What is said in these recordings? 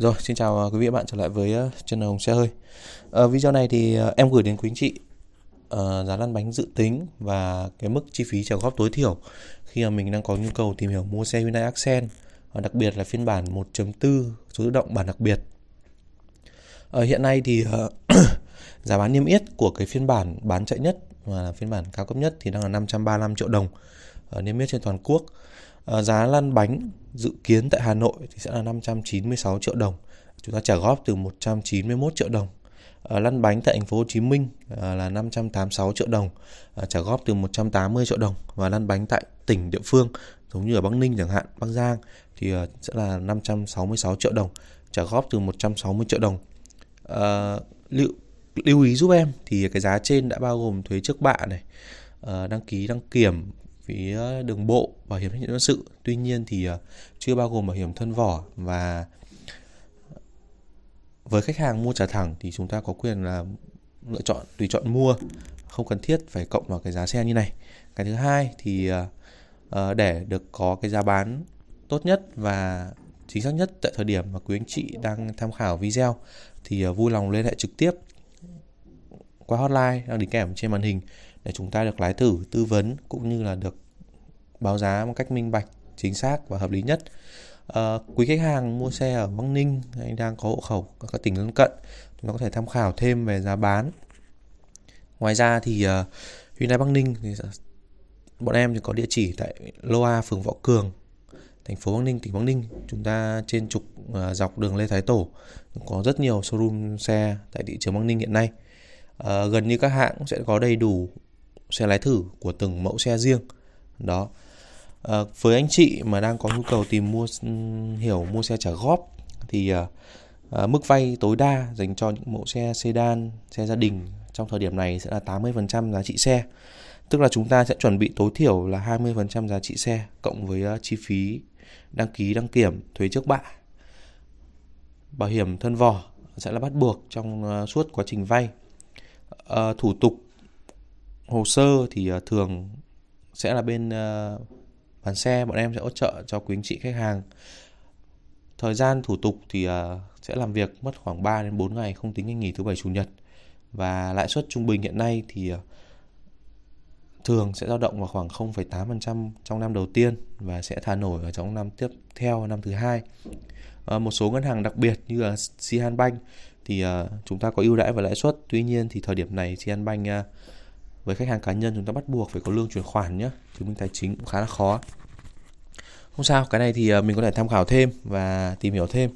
Rồi, xin chào à, quý vị và bạn trở lại với à, channel Hồng Xe Hơi à, Video này thì à, em gửi đến quý anh chị uh, giá lăn bánh dự tính và cái mức chi phí trả góp tối thiểu khi mà mình đang có nhu cầu tìm hiểu mua xe Hyundai Accent uh, đặc biệt là phiên bản 1.4 số tự động bản đặc biệt uh, Hiện nay thì uh, giá bán niêm yết của cái phiên bản bán chạy nhất và phiên bản cao cấp nhất thì đang là 535 triệu đồng uh, niêm yết trên toàn quốc Ờ, giá lăn bánh dự kiến tại Hà Nội thì sẽ là 596 triệu đồng. Chúng ta trả góp từ 191 triệu đồng. Ờ, lăn bánh tại thành phố Hồ Chí Minh ờ, là 586 triệu đồng, trả góp từ 180 triệu đồng và lăn bánh tại tỉnh địa phương giống như ở Bắc Ninh chẳng hạn, Bắc Giang thì sẽ là 566 triệu đồng, trả góp từ 160 triệu đồng. À, lưu, lưu ý giúp em thì cái giá trên đã bao gồm thuế trước bạ này, đăng ký đăng kiểm phía đường bộ bảo hiểm trách nhiệm dân sự tuy nhiên thì ờ, chưa bao gồm bảo hiểm thân vỏ và với khách hàng mua trả thẳng thì chúng ta có quyền là lựa chọn tùy chọn mua không cần thiết phải cộng vào cái giá xe như này cái thứ hai thì ờ, ờ, để được có cái giá bán tốt nhất và chính xác nhất tại thời điểm mà quý anh chị đang tham khảo video thì vui lòng liên hệ trực tiếp qua hotline đang đính kèm trên màn hình để chúng ta được lái thử tư vấn cũng như là được báo giá một cách minh bạch chính xác và hợp lý nhất à, quý khách hàng mua xe ở băng Ninh hay đang có hộ khẩu ở các tỉnh lân cận chúng ta có thể tham khảo thêm về giá bán ngoài ra thì uh, Hyundai băng Ninh thì bọn em thì có địa chỉ tại Loa phường Võ Cường thành phố băng Ninh tỉnh băng Ninh chúng ta trên trục uh, dọc đường Lê Thái Tổ có rất nhiều showroom xe tại thị trường băng Ninh hiện nay uh, gần như các hãng sẽ có đầy đủ xe lái thử của từng mẫu xe riêng đó À, với anh chị mà đang có nhu cầu tìm mua ừ, hiểu mua xe trả góp thì à, mức vay tối đa dành cho những mẫu xe sedan, xe gia đình trong thời điểm này sẽ là 80% giá trị xe. Tức là chúng ta sẽ chuẩn bị tối thiểu là 20% giá trị xe cộng với chi phí đăng ký đăng kiểm, thuế trước bạ. Bảo hiểm thân vỏ sẽ là bắt buộc trong suốt quá trình vay. Uh, thủ tục hồ sơ thì thường sẽ là bên bán xe bọn em sẽ hỗ trợ cho quý anh chị khách hàng thời gian thủ tục thì à, sẽ làm việc mất khoảng 3 đến 4 ngày không tính ngày nghỉ thứ bảy chủ nhật và lãi suất trung bình hiện nay thì à, thường sẽ dao động vào khoảng 0,8% trong năm đầu tiên và sẽ thả nổi ở trong năm tiếp theo năm thứ hai. À, một số ngân hàng đặc biệt như là Sihan Bank thì à, chúng ta có ưu đãi về lãi suất, tuy nhiên thì thời điểm này Sihan Bank à, với khách hàng cá nhân chúng ta bắt buộc phải có lương chuyển khoản nhé chứng minh tài chính cũng khá là khó không sao cái này thì ờ, mình có thể tham khảo thêm và tìm hiểu thêm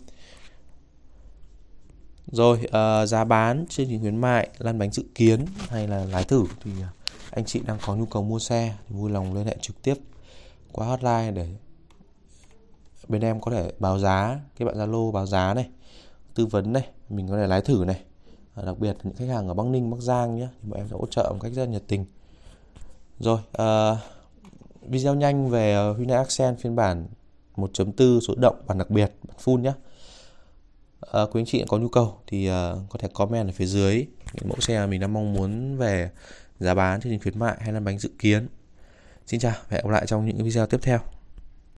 rồi uh, giá bán chương trình khuyến mại lăn bánh dự kiến hay là lái thử thì ờ, anh chị đang có nhu cầu mua xe thì vui lòng liên hệ trực tiếp qua hotline để bên em có thể báo giá cái bạn zalo báo giá này tư vấn này mình có thể lái thử này Ờ, đặc biệt những khách hàng ở Bắc Ninh, Bắc Giang nhé thì bọn em sẽ hỗ trợ một cách rất nhiệt tình. Rồi, uh, video nhanh về Hyundai Accent phiên bản 1.4 số động bản đặc biệt, bản full nhé. Uh, quý anh chị có nhu cầu thì uh, có thể comment ở phía dưới những mẫu xe mình đang mong muốn về giá bán chương trình khuyến mại hay là bánh dự kiến. Xin chào và hẹn gặp lại trong những video tiếp theo.